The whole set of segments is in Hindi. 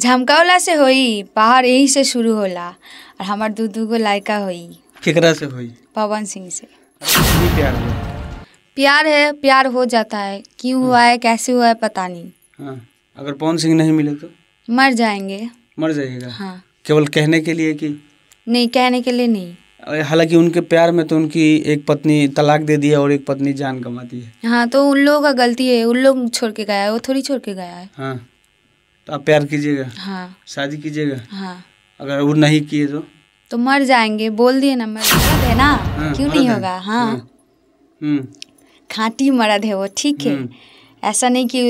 झमकावला से होई पहाड़ यही से शुरू होला और हमार दू दू गो लायका होई केकरा से होई पवन सिंह से प्यार प्यार है प्यार हो जाता है क्यों हाँ। हुआ है कैसे हुआ है पता नहीं हाँ, अगर पवन सिंह नहीं मिले तो मर जाएंगे मर जाएगा हाँ केवल कहने के लिए कि नहीं कहने के लिए नहीं हालांकि उनके प्यार में तो उनकी एक पत्नी तलाक दे दी है और एक पत्नी जान दी है हाँ तो उन लोगों का गलती है उन लोग छोड़ के गया है वो थोड़ी छोड़ के गया है हाँ तो आप प्यार कीजिएगा हाँ शादी कीजिएगा हाँ अगर वो नहीं किए तो तो मर जाएंगे बोल दिए ना मर है ना हाँ, क्यों नहीं होगा हाँ, हाँ। हम्म। खाटी मरद है वो ठीक है हम्म। ऐसा नहीं कि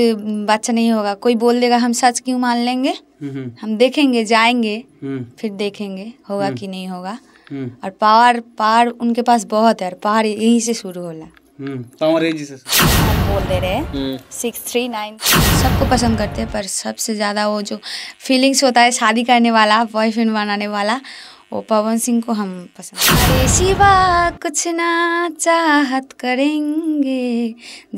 बच्चा नहीं होगा कोई बोल देगा हम सच क्यों मान लेंगे हम्म। हम देखेंगे जाएंगे फिर देखेंगे होगा कि नहीं होगा और पावर पार उनके पास बहुत है और पावर यहीं से शुरू होला पावर से बोल दे रहे हैं सिक्स थ्री नाइन सबको पसंद करते हैं पर सबसे ज़्यादा वो जो फीलिंग्स होता है शादी करने वाला बॉयफ्रेंड बनाने वाला वो पवन सिंह को हम पसंद अरे शिवा कुछ ना चाहत करेंगे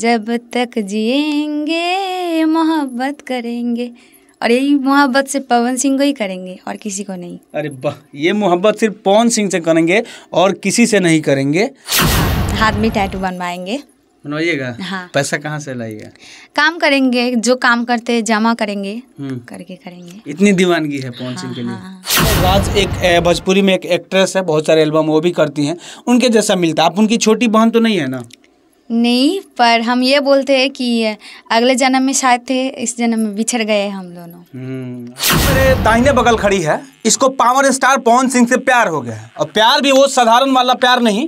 जब तक जिएंगे मोहब्बत करेंगे और यही मोहब्बत सिर्फ पवन सिंह को ही करेंगे और किसी को नहीं अरे ये मोहब्बत सिर्फ पवन सिंह से करेंगे और किसी से नहीं करेंगे हाथ में टैटू बनवाएंगे बनवाइएगा हाँ पैसा कहाँ से लाइएगा काम करेंगे जो काम करते हैं जमा करेंगे हम्म। करके करेंगे इतनी दीवानगी है पवन सिंह हाँ, के लिए हाँ, हाँ।, हाँ। राज एक भोजपुरी में एक एक्ट्रेस है बहुत सारे एल्बम वो भी करती हैं उनके जैसा मिलता आप उनकी छोटी बहन तो नहीं है ना नहीं पर हम ये बोलते हैं कि अगले जन्म में शायद थे इस जन्म में बिछड़ गए हम दोनों मेरे हम्म। दाहिने बगल खड़ी है इसको पावर स्टार पवन सिंह से प्यार हो गया और प्यार भी वो साधारण वाला प्यार नहीं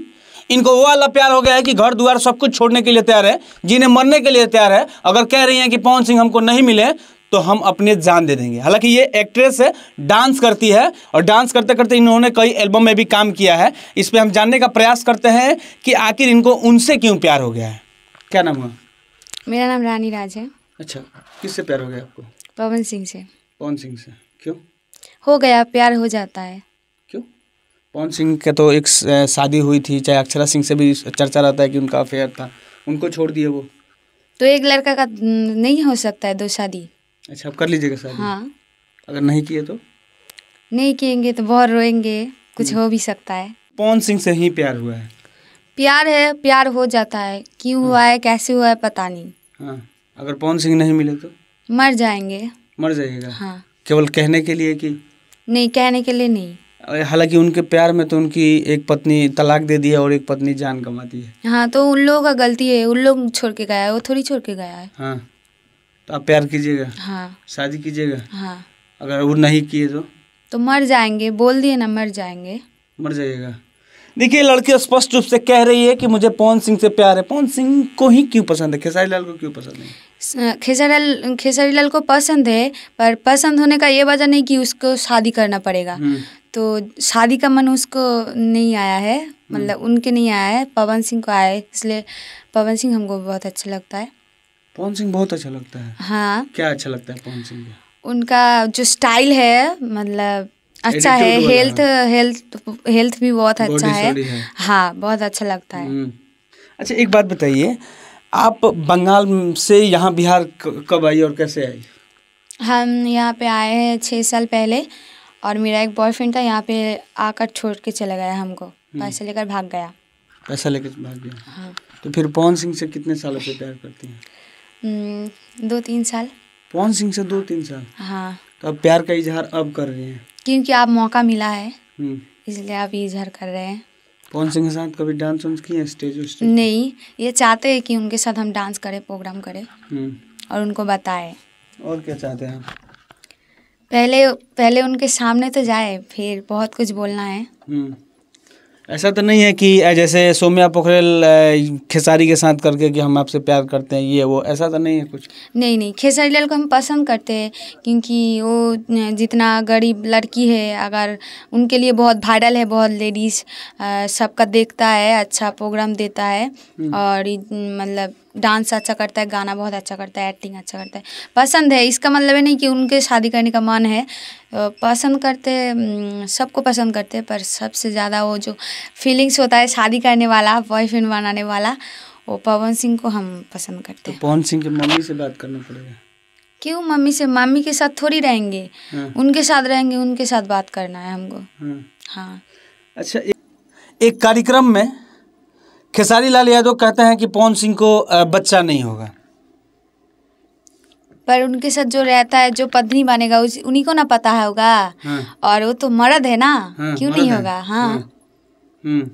इनको वो वाला प्यार हो गया है कि घर द्वार सब कुछ छोड़ने के लिए तैयार है जिन्हें मरने के लिए तैयार है अगर कह रही हैं कि पवन सिंह हमको नहीं मिले तो हम अपने जान दे देंगे हालांकि ये एक्ट्रेस है डांस करती है और डांस करते करते इन्होंने कई एल्बम में भी काम किया है इस पर हम जानने का प्रयास करते हैं कि आखिर इनको उनसे क्यों प्यार हो गया है क्या नाम हुआ मेरा नाम रानी राज है अच्छा किससे प्यार हो गया आपको पवन सिंह से पवन सिंह से क्यों हो गया प्यार हो जाता है पवन सिंह का तो एक शादी हुई थी चाहे अक्षरा सिंह से भी चर्चा रहता है कि उनका अफेयर था उनको छोड़ दिए वो तो एक लड़का का नहीं हो सकता है दो शादी अच्छा कर लीजिएगा शादी हाँ अगर नहीं किए तो नहीं किएंगे तो बहुत रोएंगे कुछ हम्म। हो भी सकता है पवन सिंह से ही प्यार हुआ है प्यार है प्यार हो जाता है क्यों हाँ। हुआ है कैसे हुआ है पता नहीं हाँ अगर पवन सिंह नहीं मिले तो मर जाएंगे मर जाएगा हाँ केवल कहने के लिए कि नहीं कहने के लिए नहीं हालांकि उनके प्यार में तो उनकी एक पत्नी तलाक दे दी है और एक पत्नी जान कमाती है हाँ तो उन लोगों का गलती है उन लोग छोड़ के गया है वो थोड़ी छोड़ के गया है हाँ तो आप प्यार कीजिएगा हाँ शादी कीजिएगा हाँ अगर वो नहीं किए तो तो मर जाएंगे बोल दिए ना मर जाएंगे मर जाइएगा देखिए लड़की स्पष्ट रूप से कह रही है कि मुझे पवन सिंह से प्यार है पवन सिंह को ही क्यों पसंद है खेसारी लाल को क्यों पसंद है खेसारी लाल खेसारी लाल को पसंद है पर पसंद होने का ये वजह नहीं कि उसको शादी करना पड़ेगा हम्म। तो शादी का मन उसको नहीं आया है हम्म। मतलब उनके नहीं आया है पवन सिंह को आया है इसलिए पवन सिंह हमको बहुत अच्छा लगता है पवन सिंह बहुत अच्छा लगता है हाँ क्या अच्छा लगता है पवन सिंह उनका जो स्टाइल है मतलब अच्छा है हेल्थ हेल्थ हेल्थ भी बहुत अच्छा है हाँ बहुत अच्छा लगता है हम्म। अच्छा एक बात बताइए आप बंगाल से यहाँ बिहार कब आई और कैसे आई हम यहाँ पे आए हैं छः साल पहले और मेरा एक बॉयफ्रेंड था यहाँ पे आकर छोड़ के चला गया हमको हम्म। पैसा लेकर भाग गया पैसा लेकर भाग गया हाँ तो फिर पवन सिंह से कितने सालों से प्यार करती हैं हम्म, दो तीन साल पवन सिंह से दो तीन साल हाँ तो अब प्यार का इजहार अब कर रहे हैं क्योंकि आप मौका मिला है हम्म। इसलिए आप इजहार कर रहे हैं पवन सिंह के साथ कभी डांस वांस किए स्टेज नहीं ये चाहते हैं कि उनके साथ हम डांस करें प्रोग्राम करें हम्म। और उनको बताएं और क्या चाहते हैं पहले पहले उनके सामने तो जाए फिर बहुत कुछ बोलना है हम्म। ऐसा तो नहीं है कि जैसे सोम्या पोखरेल खेसारी के साथ करके कि हम आपसे प्यार करते हैं ये वो ऐसा तो नहीं है कुछ नहीं नहीं खेसारी लाल को हम पसंद करते हैं क्योंकि वो जितना गरीब लड़की है अगर उनके लिए बहुत वायरल है बहुत लेडीज़ सबका देखता है अच्छा प्रोग्राम देता है हम्म। और मतलब डांस अच्छा करता है गाना बहुत अच्छा करता है एक्टिंग अच्छा करता है पसंद है इसका मतलब है नहीं कि उनके शादी करने का मन है पसंद करते सबको पसंद करते पर सबसे ज़्यादा वो जो फीलिंग्स होता है शादी करने वाला बॉयफ्रेंड बनाने वाला वो पवन सिंह को हम पसंद करते तो हैं तो पवन सिंह की मम्मी से बात करना पड़ेगा क्यों मम्मी से मम्मी के साथ थोड़ी रहेंगे हाँ। उनके साथ रहेंगे उनके साथ बात करना है हमको हाँ, हाँ। अच्छा एक, एक कार्यक्रम में खेसारी लाल यादव कहते हैं कि पवन सिंह को बच्चा नहीं होगा पर उनके साथ जो रहता है जो पत्नी बनेगा उस उन्हीं को ना पता होगा हाँ। और वो तो मर्द है ना हाँ, क्यों नहीं होगा हाँ, हाँ। हम्म।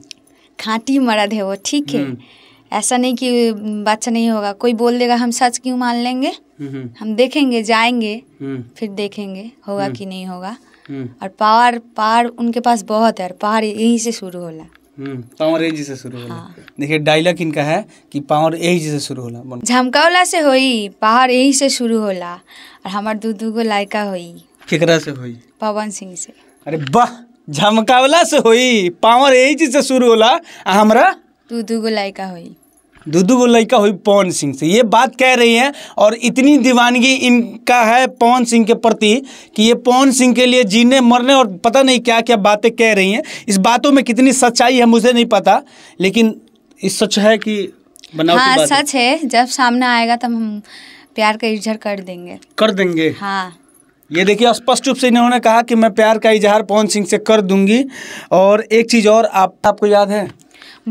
खाटी मर्द है वो ठीक है हम्म। ऐसा नहीं कि बच्चा नहीं होगा कोई बोल देगा हम सच क्यों मान लेंगे हम्म। हम देखेंगे जाएंगे फिर देखेंगे होगा कि नहीं होगा और पावर पावर उनके पास बहुत है और पावर यहीं से शुरू होला हम्म, पावर जी से शुरू होला हाँ। देखिए डायलॉग इनका है कि पावर जी से शुरू होला झमकावला से होई पहाड़ यही से शुरू होला और हमार दू दू गो लायका होई केकरा से होई पवन सिंह से अरे वाह झमकावला से होई पावर जी से शुरू होला आ हमरा दू दू गो लायका होई दुदू गो लड़का हुई पवन सिंह से ये बात कह रही है और इतनी दीवानगी इनका है पवन सिंह के प्रति कि ये पवन सिंह के लिए जीने मरने और पता नहीं क्या क्या बातें कह रही हैं इस बातों में कितनी सच्चाई है मुझे नहीं पता लेकिन इस सच है कि हाँ सच है।, है जब सामने आएगा तब हम प्यार का इजहार कर देंगे कर देंगे हाँ ये देखिए स्पष्ट रूप से इन्होंने कहा कि मैं प्यार का इजहार पवन सिंह से कर दूंगी और एक चीज़ और आप आपको याद है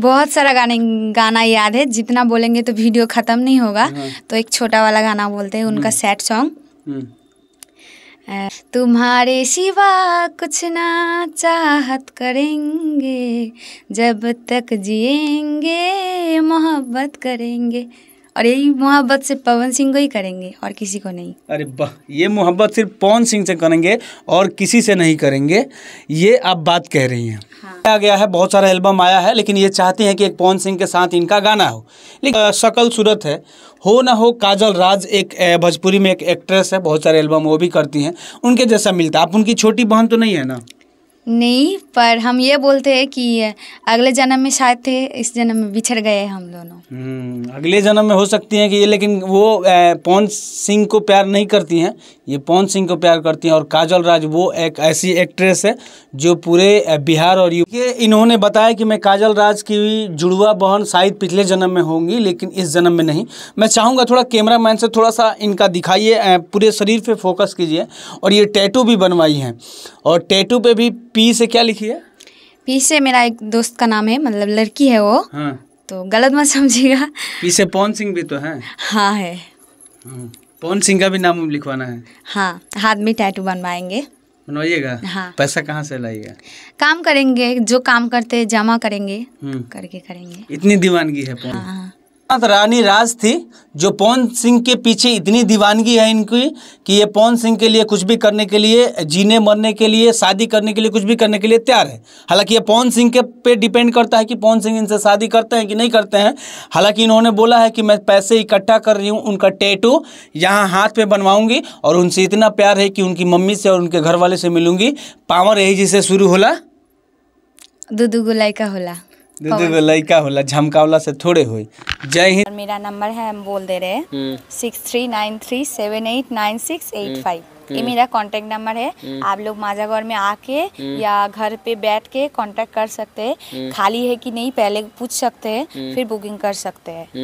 बहुत सारा गाने गाना याद है जितना बोलेंगे तो वीडियो ख़त्म नहीं होगा हाँ। तो एक छोटा वाला गाना बोलते हैं उनका हम्म। सैड सॉन्ग हम्म। तुम्हारे सिवा कुछ ना चाहत करेंगे जब तक जिएंगे मोहब्बत करेंगे और यही मोहब्बत सिर्फ पवन सिंह को ही करेंगे और किसी को नहीं अरे वाह ये मोहब्बत सिर्फ पवन सिंह से करेंगे और किसी से नहीं करेंगे ये आप बात कह रही हैं हाँ। आ गया है बहुत सारा एल्बम आया है लेकिन ये चाहते हैं कि एक पवन सिंह के साथ इनका गाना हो लेकिन शकल सूरत है हो ना हो काजल राज एक भोजपुरी में एक एक्ट्रेस है बहुत सारे एल्बम वो भी करती हैं उनके जैसा मिलता आप उनकी छोटी बहन तो नहीं है ना नहीं पर हम ये बोलते हैं कि अगले जन्म में शायद थे इस जन्म में बिछड़ गए हम दोनों हम्म, अगले जन्म में हो सकती हैं कि ये लेकिन वो पवन सिंह को प्यार नहीं करती हैं ये पवन सिंह को प्यार करती हैं और काजल राज वो एक ऐसी एक्ट्रेस है जो पूरे बिहार और ये इन्होंने बताया कि मैं काजल राज की जुड़वा बहन शायद पिछले जन्म में होंगी लेकिन इस जन्म में नहीं मैं चाहूँगा थोड़ा कैमरा मैन से थोड़ा सा इनका दिखाइए पूरे शरीर पे फोकस कीजिए और ये टैटू भी बनवाई हैं और टैटू पे भी पी से क्या लिखी है पी से मेरा एक दोस्त का नाम है मतलब लड़की है वो हाँ। तो गलत मत समझिएगा पी से पवन सिंह भी तो हाँ, है हाँ है पवन सिंह का भी नाम लिखवाना है हाँ हाथ में टैटू बनवाएंगे बनवाइएगा हाँ पैसा कहाँ से लाइएगा काम करेंगे जो काम करते जमा करेंगे हम्म। करके करेंगे इतनी दीवानगी है हाँ रानी राज थी जो पवन सिंह के पीछे इतनी दीवानगी है इनकी कि ये पवन सिंह के लिए कुछ भी करने के लिए जीने मरने के लिए शादी करने के लिए कुछ भी करने के लिए तैयार है हालांकि ये पवन सिंह के पे डिपेंड करता है कि पवन सिंह इनसे शादी करते हैं कि नहीं करते हैं हालांकि इन्होंने बोला है कि मैं पैसे इकट्ठा कर रही हूँ उनका टैटू यहाँ हाथ पे बनवाऊंगी और उनसे इतना प्यार है कि उनकी मम्मी से और उनके घर वाले से मिलूंगी पावर यही जिसे शुरू होला दो गुलाई का होला दीदी वो लड़का होला झमकावला से थोड़े हुई जय हिंद मेरा नंबर है हम बोल दे रहे हैं hmm. Six three nine three seven eight nine six eight five hmm. ये मेरा कांटेक्ट नंबर है हम्म। आप लोग माजागौर में आके या घर पे बैठ के कांटेक्ट कर सकते हैं खाली है कि नहीं पहले पूछ सकते हैं फिर बुकिंग कर सकते हैं